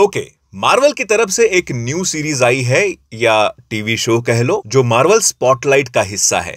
okay Marvel की तरफ से एक न्यू सीरीज आई है या टीवी शो कह लो जो मार्वल स्पॉटलाइट का हिस्सा है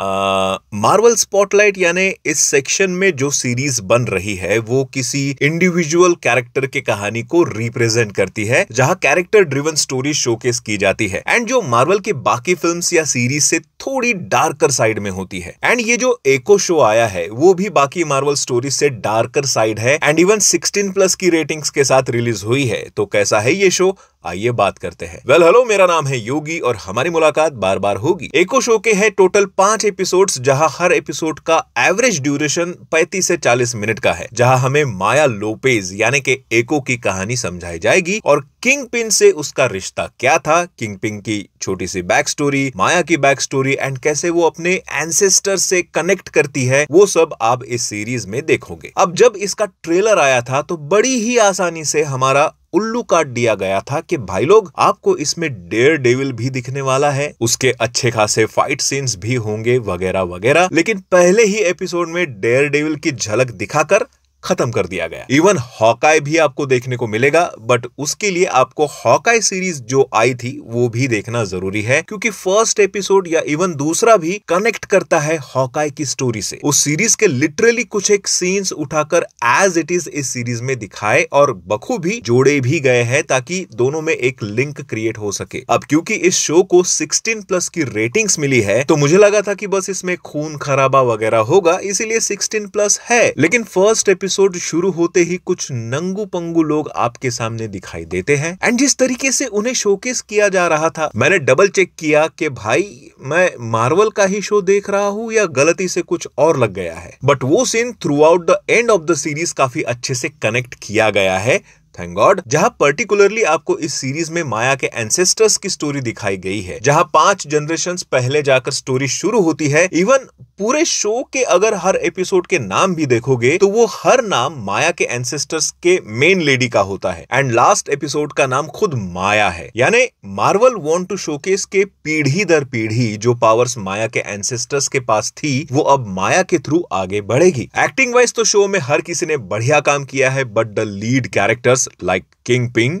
मार्वल स्पॉटलाइट यानी इस सेक्शन में जो सीरीज बन रही है वो किसी इंडिविजुअल कैरेक्टर के कहानी को रिप्रेजेंट करती है जहां कैरेक्टर ड्रिवन स्टोरी शोकेस की जाती है एंड जो मार्वल के बाकी फिल्म्स या सीरीज से थोड़ी डार्कर साइड में होती है एंड ये जो एको शो आया है वो भी बाकी मार्वल स्टोरी से डार्कर साइड है एंड इवन सिक्सटीन प्लस की रेटिंग्स के साथ रिलीज हुई है तो कैसा है ये शो आइए बात करते हैं वेल हेलो मेरा नाम है योगी और हमारी मुलाकात बार बार होगी एको शो के है टोटल पांच एपिसोड्स जहां हर एपिसोड का एवरेज ड्यूरेशन 35 से 40 मिनट का है जहां हमें माया लोपेज यानी के एको की कहानी समझाई जाएगी और किंग पिन से उसका रिश्ता क्या था किंग पिन की छोटी सी बैक स्टोरी माया की बैक स्टोरी एंड कैसे वो अपने एंसेस्टर से कनेक्ट करती है वो सब आप इस सीरीज में देखोगे अब जब इसका ट्रेलर आया था तो बड़ी ही आसानी से हमारा उल्लू काट दिया गया था कि भाई लोग आपको इसमें डेयर डेविल भी दिखने वाला है उसके अच्छे खासे फाइट सीन्स भी होंगे वगैरह वगैरह लेकिन पहले ही एपिसोड में डेयर डेविल की झलक दिखाकर खत्म कर दिया गया इवन हॉकाई भी आपको देखने को मिलेगा बट उसके लिए आपको हॉकाई सीरीज जो आई थी वो भी देखना जरूरी है क्योंकि फर्स्ट एपिसोड या इवन दूसरा भी कनेक्ट करता है हॉकाई की स्टोरी से उस सीरीज के लिटरली कुछ एक सीन्स उठाकर एज इट इज इस सीरीज में दिखाए और बखूबी जोड़े भी गए हैं ताकि दोनों में एक लिंक क्रिएट हो सके अब क्योंकि इस शो को 16 प्लस की रेटिंग्स मिली है तो मुझे लगा था कि बस इसमें खून खराबा वगैरह होगा इसीलिए 16 प्लस है लेकिन फर्स्ट एपिसोड एपिसोड शुरू होते ही कुछ नंगू पंगू लोग आपके सामने दिखाई देते हैं एंड जिस तरीके से उन्हें शोकेस किया जा रहा था मैंने डबल चेक किया कि भाई मैं मार्वल का ही शो देख रहा हूँ या गलती से कुछ और लग गया है बट वो scene throughout the end of the series काफी अच्छे से कनेक्ट किया गया है थैंक गॉड जहाँ पर्टिकुलरली आपको इस सीरीज में माया के एंसेस्टर्स की स्टोरी दिखाई गई है जहाँ पांच जनरेशन पहले जाकर स्टोरी शुरू होती है इवन पूरे शो के अगर हर एपिसोड के नाम भी देखोगे तो वो हर नाम माया के एंसेस्टर्स के मेन लेडी का होता है एंड लास्ट एपिसोड का नाम खुद माया है यानी मार्वल वॉन्ट टू शोकेस के पीढ़ी दर पीढ़ी जो पावर्स माया के एंसेस्टर्स के पास थी वो अब माया के थ्रू आगे बढ़ेगी एक्टिंग वाइज तो शो में हर किसी ने बढ़िया काम किया है but the lead characters like Kingpin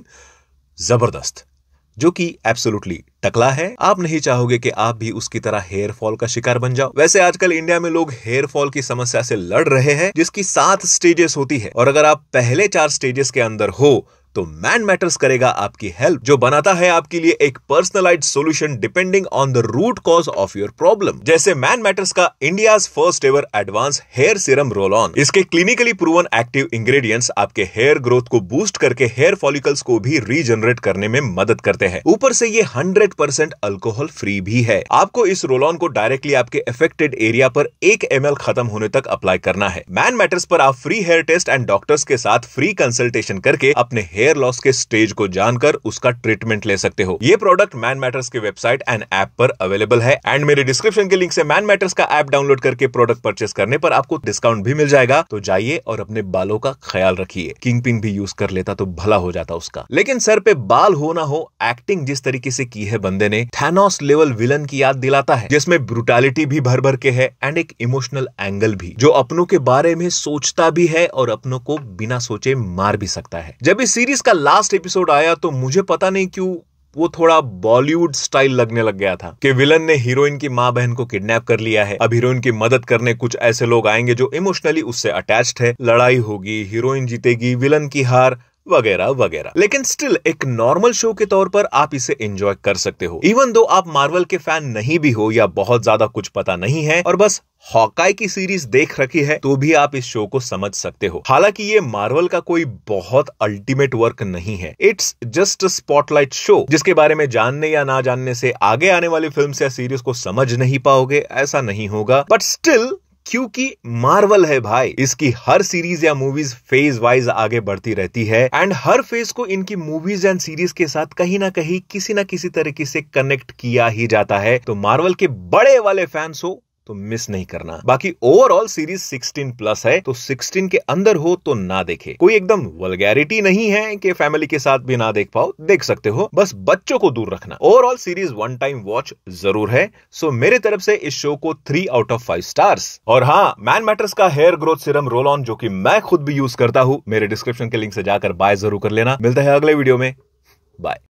जबरदस्त जो कि एब्सोलूटली टकला है आप नहीं चाहोगे कि आप भी उसकी तरह हेयर फॉल का शिकार बन जाओ वैसे आजकल इंडिया में लोग हेयर फॉल की समस्या से लड़ रहे हैं जिसकी सात स्टेजेस होती है और अगर आप पहले चार स्टेजेस के अंदर हो तो मैन मैटर्स करेगा आपकी हेल्प जो बनाता है आपके लिए एक personalize solution depending on the root cause of your problem जैसे मैन मैटर्स का India first ever advance hair serum roll on इसके क्लिनिकली प्रूवन एक्टिव इंग्रेडिएंट्स आपके हेयर ग्रोथ को बूस्ट करके हेयर फॉलिकल्स को भी रीजनरेट करने में मदद करते हैं ऊपर से ये हंड्रेड परसेंट अल्कोहल फ्री भी है आपको इस रोल ऑन को डायरेक्टली आपके इफेक्टेड एरिया पर एक एम खत्म होने तक अप्लाई करना है मैन मैटर्स पर आप free hair test and doctors के साथ फ्री कंसल्टेशन करके अपने हेयर हेयर लॉस के स्टेज को जानकर उसका ट्रीटमेंट ले सकते हो ये प्रोडक्ट मैन मैटर्स की वेबसाइट एंड ऐप पर अवेलेबल है एंड मेरे डिस्क्रिप्शन के लिंक से मैन मैटर्स का ऐप डाउनलोड करके प्रोडक्ट परचेस करने पर आपको डिस्काउंट भी मिल जाएगा तो जाइए और अपने बालों का ख्याल रखिए किंग पिंग भी यूज कर लेता तो भला हो जाता उसका लेकिन सर पे बाल हो ना हो एक्टिंग जिस तरीके से की है बंदे ने थैनोस लेवल विलन की याद दिलाता है जिसमें ब्रुटालिटी भी भर भर के है एंड एक इमोशनल एंगल भी जो अपनों के बारे में सोचता भी है और अपनों को बिना सोचे मार भी सकता है जब इस सीरीज का लास्ट एपिसोड आया तो मुझे पता नहीं क्यों वो थोड़ा बॉलीवुड स्टाइल लगने लग गया था कि विलन ने हीरोइन की माँ बहन को किडनैप कर लिया है अब हीरोइन की मदद करने कुछ ऐसे लोग आएंगे जो इमोशनली उससे अटैच्ड है लड़ाई होगी हीरोइन जीतेगी विलन की हार वगैरह वगैरह लेकिन स्टिल एक नॉर्मल शो के तौर पर आप इसे एंजॉय कर सकते हो इवन दो आप मार्वल के फैन नहीं भी हो या बहुत ज्यादा कुछ पता नहीं है और बस हॉकाई की सीरीज देख रखी है तो भी आप इस शो को समझ सकते हो हालांकि ये मार्वल का कोई बहुत अल्टीमेट वर्क नहीं है इट्स जस्ट स्पॉटलाइट शो जिसके बारे में जानने या ना जानने से आगे आने वाली फिल्म या सीरीज को समझ नहीं पाओगे ऐसा नहीं होगा बट स्टिल क्योंकि मार्वल है भाई इसकी हर सीरीज या मूवीज फेज वाइज आगे बढ़ती रहती है एंड हर फेज को इनकी मूवीज एंड सीरीज के साथ कहीं ना कहीं किसी ना किसी तरीके से कनेक्ट किया ही जाता है तो मार्वल के बड़े वाले फैंस हो तो मिस नहीं करना बाकी ओवरऑल सीरीज 16 प्लस है तो 16 के अंदर हो तो ना देखे कोई एकदम वलगैरिटी नहीं है कि फैमिली के साथ भी ना देख पाओ देख सकते हो बस बच्चों को दूर रखना overall series one time watch जरूर है सो मेरे तरफ से इस शो को three out of five stars और हाँ मैन मैटर्स का hair growth serum roll on जो की मैं खुद भी यूज करता हूँ मेरे डिस्क्रिप्शन के लिंक से जाकर बाय जरूर कर लेना मिलता है अगले वीडियो में बाय